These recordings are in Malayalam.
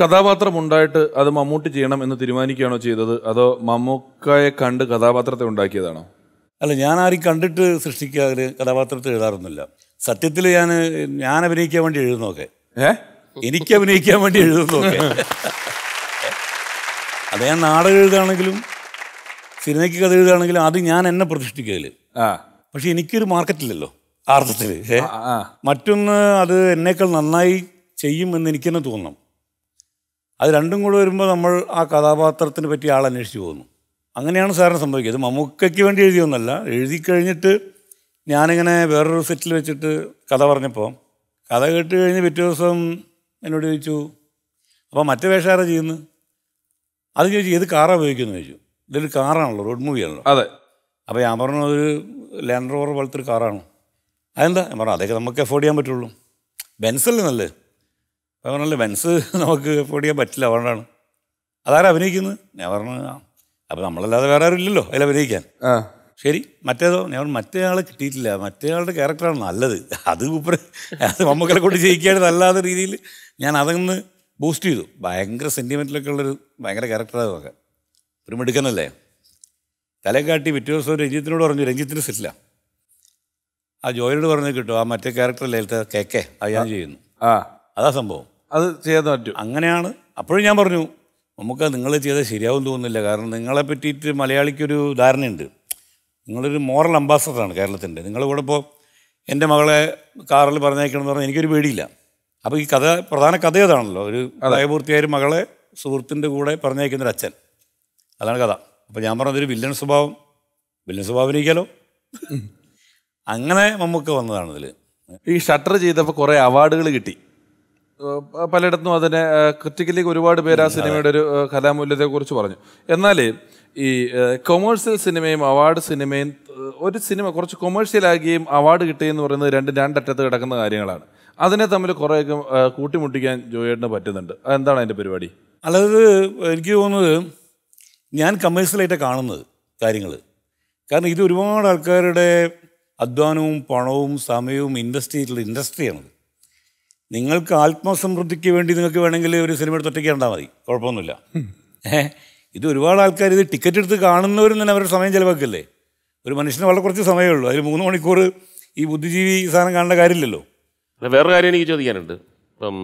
കഥാപാത്രം ഉണ്ടായിട്ട് അത് മമ്മൂട്ടി ചെയ്യണം എന്ന് തീരുമാനിക്കുകയാണോ ചെയ്തത് അതോ മമ്മൂക്കയെ കണ്ട് കഥാപാത്രത്തെ ഉണ്ടാക്കിയതാണോ അല്ല ഞാൻ ആരും കണ്ടിട്ട് സൃഷ്ടിക്കാതെ കഥാപാത്രത്തെ എഴുതാറൊന്നുമില്ല സത്യത്തിൽ ഞാൻ ഞാൻ അഭിനയിക്കാൻ വേണ്ടി എഴുതുന്നൊക്കെ ഏഹ് എനിക്ക് അഭിനയിക്കാൻ വേണ്ടി എഴുതുന്നൊക്കെ അത് ഞാൻ നാടകം എഴുതുകയാണെങ്കിലും സിനിമയ്ക്ക് കഥ എഴുതുകയാണെങ്കിലും അത് ഞാൻ എന്നെ ആ പക്ഷെ എനിക്കൊരു മാർക്കറ്റില്ലല്ലോ ആർത്ഥത്തിൽ മറ്റൊന്ന് അത് എന്നേക്കാൾ നന്നായി ചെയ്യും എന്ന് എനിക്ക് തന്നെ തോന്നണം അത് രണ്ടും കൂടെ വരുമ്പോൾ നമ്മൾ ആ കഥാപാത്രത്തിനെ പറ്റി ആൾ അന്വേഷിച്ച് പോകുന്നു അങ്ങനെയാണ് സാറിന് സംഭവിക്കുക ഇത് മമ്മൂക്കയ്ക്ക് വേണ്ടി എഴുതിയൊന്നല്ല എഴുതി കഴിഞ്ഞിട്ട് ഞാനിങ്ങനെ വേറൊരു സെറ്റിൽ വെച്ചിട്ട് കഥ പറഞ്ഞപ്പോൾ കഥ കേട്ട് കഴിഞ്ഞ് പിറ്റേ ദിവസം എന്നോട് ചോദിച്ചു അപ്പോൾ മറ്റേ വേഷാര ചെയ്യുന്നു അത് ചോദിച്ചു ഏത് കാറാണ് ഉപയോഗിക്കുന്നു ചോദിച്ചു ഇതൊരു കാറാണല്ലോ റോഡ് മൂവിയാണല്ലോ അതെ അപ്പോൾ ഞാൻ പറഞ്ഞു ഒരു ലാൻഡ് റോവർ പോലത്തെ ഒരു കാറാണ് അതെന്താ ഞാൻ പറഞ്ഞു അതൊക്കെ നമുക്ക് എഫോർഡ് ചെയ്യാൻ പറ്റുള്ളൂ ബെൻസല്ലേ നല്ലത് പറഞ്ഞല്ലോ ലെൻസ് നമുക്ക് എഫോർഡ് ചെയ്യാൻ പറ്റില്ല അതുകൊണ്ടാണ് അതാരാ അഭിനയിക്കുന്നത് ഞാൻ പറഞ്ഞു അപ്പോൾ നമ്മളല്ലാതെ വേറെ ആരും ഇല്ലല്ലോ അതിൽ അഭിനയിക്കാൻ ശരി മറ്റേതോ ഞാൻ മറ്റേ ആളെ കിട്ടിയിട്ടില്ല മറ്റേ ആളുടെ ക്യാരക്ടറാണ് നല്ലത് അത് ഉപ്പറ അത് മമ്മൂക്കലെ കൊണ്ട് ജയിക്കുകയാണ് നല്ലാത്ത രീതിയിൽ ഞാൻ അതങ്ങ് ബൂസ്റ്റ് ചെയ്തു ഭയങ്കര സെൻറ്റിമെൻറ്റിലൊക്കെ ഉള്ളൊരു ഭയങ്കര ക്യാരക്ടറാണ് അതൊക്കെ ഒരു മിടുക്കനല്ലേ തലക്കാട്ടി പിറ്റേ ദിവസം രഞ്ജിത്തിനോട് പറഞ്ഞു രഞ്ജിത്തിന് സെറ്റില്ല ആ ജോയിനോട് പറഞ്ഞു കിട്ടും ആ മറ്റേ ക്യാരക്ടറല്ലേ കെ കെ അത് ഞാൻ ചെയ്യുന്നു ആ അതാ സംഭവം അത് ചെയ്യാൻ പറ്റും അങ്ങനെയാണ് അപ്പോഴും ഞാൻ പറഞ്ഞു നമുക്ക് നിങ്ങൾ ചെയ്താൽ ശരിയാവും തോന്നുന്നില്ല കാരണം നിങ്ങളെ പറ്റിയിട്ട് മലയാളിക്കൊരു ധാരണയുണ്ട് നിങ്ങളൊരു മോറൽ അംബാസഡറാണ് കേരളത്തിൻ്റെ നിങ്ങൾ കൂടെ ഇപ്പോൾ എൻ്റെ മകളെ കാറിൽ പറഞ്ഞേക്കണമെന്ന് പറഞ്ഞാൽ എനിക്കൊരു പേടിയില്ല അപ്പോൾ ഈ കഥ പ്രധാന കഥ ഏതാണല്ലോ ഒരു പ്രായപൂർത്തിയായ മകളെ സുഹൃത്തിൻ്റെ കൂടെ പറഞ്ഞേക്കുന്നൊരു അച്ഛൻ അതാണ് കഥ അപ്പോൾ ഞാൻ പറഞ്ഞതൊരു വില്ലൻ സ്വഭാവം വില്ലൻ സ്വഭാവം ഇരിക്കാലോ അങ്ങനെ നമുക്ക് വന്നതാണ് ഇതിൽ ഈ ഷട്ടർ ചെയ്തപ്പോൾ കുറേ അവാർഡുകൾ കിട്ടി പലയിടത്തും അതിനെ ക്രിറ്റിക്കലി ഒരുപാട് പേര് ആ സിനിമയുടെ ഒരു കലാമൂല്യത്തെക്കുറിച്ച് പറഞ്ഞു എന്നാൽ ഈ കൊമേഴ്സ്യൽ സിനിമയും അവാർഡ് സിനിമയും ഒരു സിനിമ കുറച്ച് ആകുകയും അവാർഡ് കിട്ടുകയെന്ന് പറയുന്നത് രണ്ട് രണ്ടറ്റത്ത് കിടക്കുന്ന കാര്യങ്ങളാണ് അതിനെ തമ്മിൽ കുറേയൊക്കെ കൂട്ടിമുട്ടിക്കാൻ ജോയേട്ടന് പറ്റുന്നുണ്ട് എന്താണ് അതിൻ്റെ പരിപാടി അതായത് എനിക്ക് തോന്നുന്നത് ഞാൻ കമേഴ്സ്യലായിട്ട് കാണുന്നത് കാര്യങ്ങൾ കാരണം ഇത് ഒരുപാട് ആൾക്കാരുടെ അധ്വാനവും പണവും സമയവും ഇൻവെസ്റ്റ് ചെയ്തിട്ടുള്ള ഇൻഡസ്ട്രിയാണത് നിങ്ങൾക്ക് ആത്മസമൃദ്ധിക്ക് വേണ്ടി നിങ്ങൾക്ക് വേണമെങ്കിൽ ഒരു സിനിമ എടുത്ത് ഒറ്റയ്ക്ക് കണ്ടാൽ മതി കുഴപ്പമൊന്നുമില്ല ഏഹ് ഇത് ഒരുപാട് ആൾക്കാർ ഇത് ടിക്കറ്റ് എടുത്ത് കാണുന്നവരും തന്നെ അവരുടെ സമയം ചിലവാക്കില്ലേ ഒരു മനുഷ്യന് വളരെ കുറച്ച് സമയമേ ഉള്ളൂ അതിൽ മൂന്ന് മണിക്കൂർ ഈ ബുദ്ധിജീവി സാധനം കാണേണ്ട കാര്യമില്ലല്ലോ വേറൊരു കാര്യം എനിക്ക് ചോദിക്കാനുണ്ട് ഇപ്പം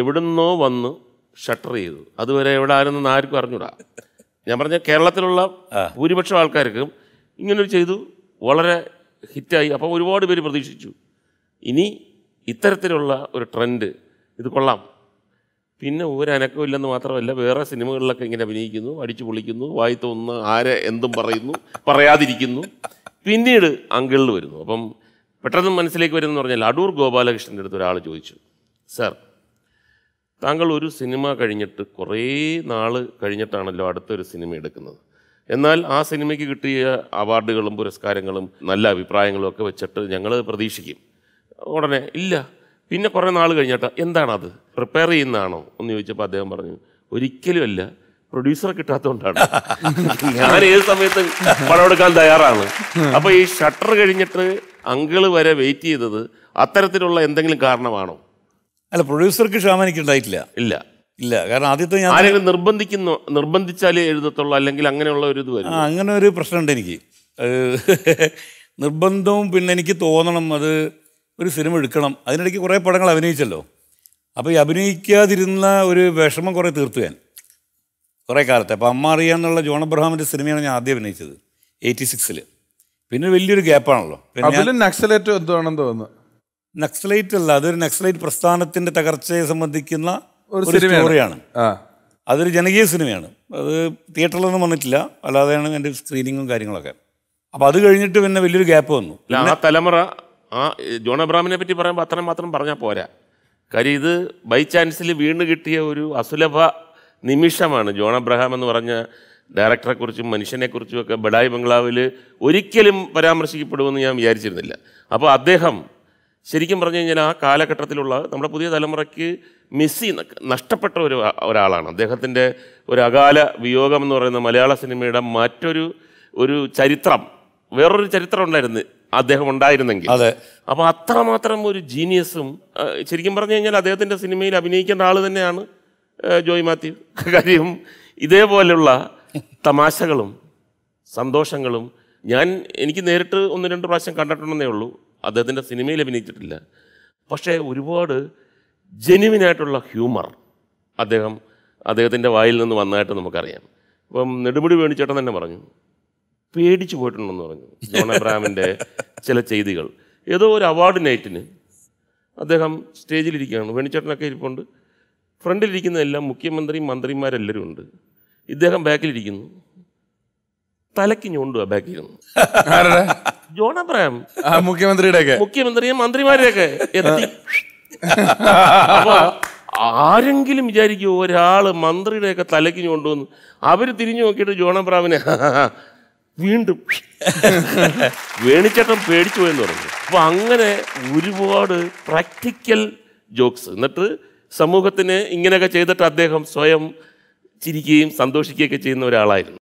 എവിടുന്നോ വന്ന് ഷട്ടർ ചെയ്തു അതുവരെ എവിടെ ആരും ആർക്കും അറിഞ്ഞൂടാ ഞാൻ പറഞ്ഞ കേരളത്തിലുള്ള ഭൂരിപക്ഷം ആൾക്കാർക്കും ഇങ്ങനൊരു ചെയ്തു വളരെ ഹിറ്റായി അപ്പോൾ ഒരുപാട് പേര് പ്രതീക്ഷിച്ചു ഇനി ഇത്തരത്തിലുള്ള ഒരു ട്രെൻഡ് ഇത് കൊള്ളാം പിന്നെ ഒരനക്കവും ഇല്ലെന്ന് മാത്രമല്ല വേറെ സിനിമകളിലൊക്കെ ഇങ്ങനെ അഭിനയിക്കുന്നു അടിച്ചു പൊളിക്കുന്നു വായി ഒന്ന് ആരെ എന്തും പറയുന്നു പറയാതിരിക്കുന്നു പിന്നീട് അങ്കിളിൽ വരുന്നു അപ്പം പെട്ടെന്ന് മനസ്സിലേക്ക് വരുമെന്ന് പറഞ്ഞാൽ അടൂർ ഗോപാലകൃഷ്ണൻ്റെ അടുത്ത് ഒരാൾ ചോദിച്ചു സാർ താങ്കൾ ഒരു സിനിമ കഴിഞ്ഞിട്ട് കുറേ നാൾ കഴിഞ്ഞിട്ടാണല്ലോ അടുത്തൊരു സിനിമ എടുക്കുന്നത് എന്നാൽ ആ സിനിമയ്ക്ക് കിട്ടിയ അവാർഡുകളും പുരസ്കാരങ്ങളും നല്ല അഭിപ്രായങ്ങളും ഒക്കെ വെച്ചിട്ട് ഞങ്ങൾ പ്രതീക്ഷിക്കും ഉടനെ ഇല്ല പിന്നെ കുറേ നാൾ കഴിഞ്ഞിട്ട് എന്താണത് പ്രിപ്പയർ ചെയ്യുന്നതാണോ എന്ന് ചോദിച്ചപ്പോൾ അദ്ദേഹം പറഞ്ഞു ഒരിക്കലുമല്ല പ്രൊഡ്യൂസറെ കിട്ടാത്തതുകൊണ്ടാണ് ഞാൻ ഏത് സമയത്ത് പടം എടുക്കാൻ തയ്യാറാണ് അപ്പോൾ ഈ ഷട്ടർ കഴിഞ്ഞിട്ട് അങ്കിള് വരെ വെയിറ്റ് ചെയ്തത് അത്തരത്തിലുള്ള എന്തെങ്കിലും കാരണമാണോ അല്ല പ്രൊഡ്യൂസർക്ക് ക്ഷാമം എനിക്ക് ഉണ്ടായിട്ടില്ല ഇല്ല ഇല്ല കാരണം ആദ്യത്തെ ഞാൻ ആരെങ്കിലും നിർബന്ധിക്കുന്നു നിർബന്ധിച്ചാലേ എഴുതത്തുള്ളൂ അല്ലെങ്കിൽ അങ്ങനെയുള്ള ഒരു ഇത് വരും അങ്ങനെ ഒരു പ്രശ്നമുണ്ട് എനിക്ക് നിർബന്ധവും പിന്നെ എനിക്ക് തോന്നണം അത് ഒരു സിനിമ എടുക്കണം അതിനിടയ്ക്ക് കുറേ പടങ്ങൾ അഭിനയിച്ചല്ലോ അപ്പോൾ ഈ അഭിനയിക്കാതിരുന്ന ഒരു വിഷമം കുറേ തീർത്തു ഞാൻ കുറേ കാലത്തെ അപ്പോൾ അമ്മ അറിയാന്നുള്ള ജോൺ അബ്രഹാമിൻ്റെ സിനിമയാണ് ഞാൻ ആദ്യം അഭിനയിച്ചത് എയ്റ്റി സിക്സിൽ പിന്നെ വലിയൊരു ഗ്യാപ്പാണല്ലോ നക്സലേറ്റ് എന്താണെന്ന് തോന്നുന്നു നക്സലൈറ്റ് അല്ല അതൊരു നക്സലൈറ്റ് പ്രസ്ഥാനത്തിൻ്റെ തകർച്ചയെ സംബന്ധിക്കുന്ന ഒരു സ്റ്റോറിയാണ് അതൊരു ജനകീയ സിനിമയാണ് അത് തിയേറ്ററിലൊന്നും വന്നിട്ടില്ല അല്ലാതെയാണ് എൻ്റെ സ്ക്രീനിങ്ങും കാര്യങ്ങളൊക്കെ അപ്പോൾ അത് കഴിഞ്ഞിട്ട് പിന്നെ വലിയൊരു ഗ്യാപ്പ് വന്നു തലമുറ ആ ജോൺ അബ്രാമിനെ പറ്റി പറയുമ്പോൾ അത്ര മാത്രം പറഞ്ഞാൽ പോരാ കാര്യം ഇത് ബൈ ചാൻസിൽ വീണ് കിട്ടിയ ഒരു അസുലഭ നിമിഷമാണ് ജോൺ അബ്രഹാം എന്ന് പറഞ്ഞ ഡയറക്ടറെക്കുറിച്ചും ഒക്കെ ബഡായി ബംഗ്ലാവിൽ ഒരിക്കലും പരാമർശിക്കപ്പെടുമെന്ന് ഞാൻ വിചാരിച്ചിരുന്നില്ല അപ്പോൾ അദ്ദേഹം ശരിക്കും പറഞ്ഞു കഴിഞ്ഞാൽ ആ കാലഘട്ടത്തിലുള്ള നമ്മുടെ പുതിയ തലമുറയ്ക്ക് മെസ്സി നഷ്ടപ്പെട്ട ഒരു ഒരാളാണ് അദ്ദേഹത്തിൻ്റെ ഒരു അകാല വിയോഗം എന്ന് പറയുന്ന മലയാള സിനിമയുടെ മറ്റൊരു ഒരു ചരിത്രം വേറൊരു ചരിത്രം ഉണ്ടായിരുന്നു അദ്ദേഹം ഉണ്ടായിരുന്നെങ്കിൽ അതെ അപ്പോൾ അത്രമാത്രം ഒരു ജീനിയസും ശരിക്കും പറഞ്ഞു കഴിഞ്ഞാൽ അദ്ദേഹത്തിന്റെ സിനിമയിൽ അഭിനയിക്കേണ്ട ആള് തന്നെയാണ് ജോയ് മാത്യു കാര്യം ഇതേപോലെയുള്ള തമാശകളും സന്തോഷങ്ങളും ഞാൻ എനിക്ക് നേരിട്ട് ഒന്ന് രണ്ട് പ്രാവശ്യം കണ്ടിട്ടുണ്ടെന്നേ ഉള്ളൂ അദ്ദേഹത്തിൻ്റെ സിനിമയിൽ അഭിനയിച്ചിട്ടില്ല പക്ഷേ ഒരുപാട് ജെനുവിനായിട്ടുള്ള ഹ്യൂമർ അദ്ദേഹം അദ്ദേഹത്തിൻ്റെ വായിൽ നിന്ന് വന്നതായിട്ട് നമുക്കറിയാം ഇപ്പം നെടുമുടി വേണിച്ചേട്ടൻ തന്നെ പറഞ്ഞു പേടിച്ചു പോയിട്ടുണ്ടെന്ന് പറഞ്ഞു ജോൺ അബ്രാമിൻ്റെ ചില ചെയ്തികൾ ഏതോ ഒരു അവാർഡ് നൈറ്റിന് അദ്ദേഹം സ്റ്റേജിലിരിക്കുകയാണ് വേണിച്ചേട്ടനൊക്കെ ഇരിപ്പുണ്ട് ഫ്രണ്ടിലിരിക്കുന്നതെല്ലാം മുഖ്യമന്ത്രിയും മന്ത്രിമാരെല്ലാവരും ഉണ്ട് ഇദ്ദേഹം ബാക്കിലിരിക്കുന്നു തലയ്ക്ക് ഞൊണ്ടുക ബാക്കിൽ നിന്ന് ജോൺ അബ്രഹാം മുഖ്യമന്ത്രിയുടെ മുഖ്യമന്ത്രിയും മന്ത്രിമാരെയൊക്കെ എത്തി ആരെങ്കിലും വിചാരിക്കുമോ ഒരാൾ മന്ത്രിയുടെയൊക്കെ തലയ്ക്ക് കൊണ്ടുവന്ന് അവര് തിരിഞ്ഞു നോക്കിയിട്ട് ജോൺ അബ്രാമിനെ വീണ്ടും വേണിച്ചേട്ടൻ പേടിച്ചു പോയെന്ന് പറഞ്ഞു അപ്പോൾ അങ്ങനെ ഒരുപാട് പ്രാക്ടിക്കൽ ജോക്സ് എന്നിട്ട് സമൂഹത്തിന് ഇങ്ങനെയൊക്കെ ചെയ്തിട്ട് അദ്ദേഹം സ്വയം ചിരിക്കുകയും സന്തോഷിക്കുകയൊക്കെ ചെയ്യുന്ന ഒരാളായിരുന്നു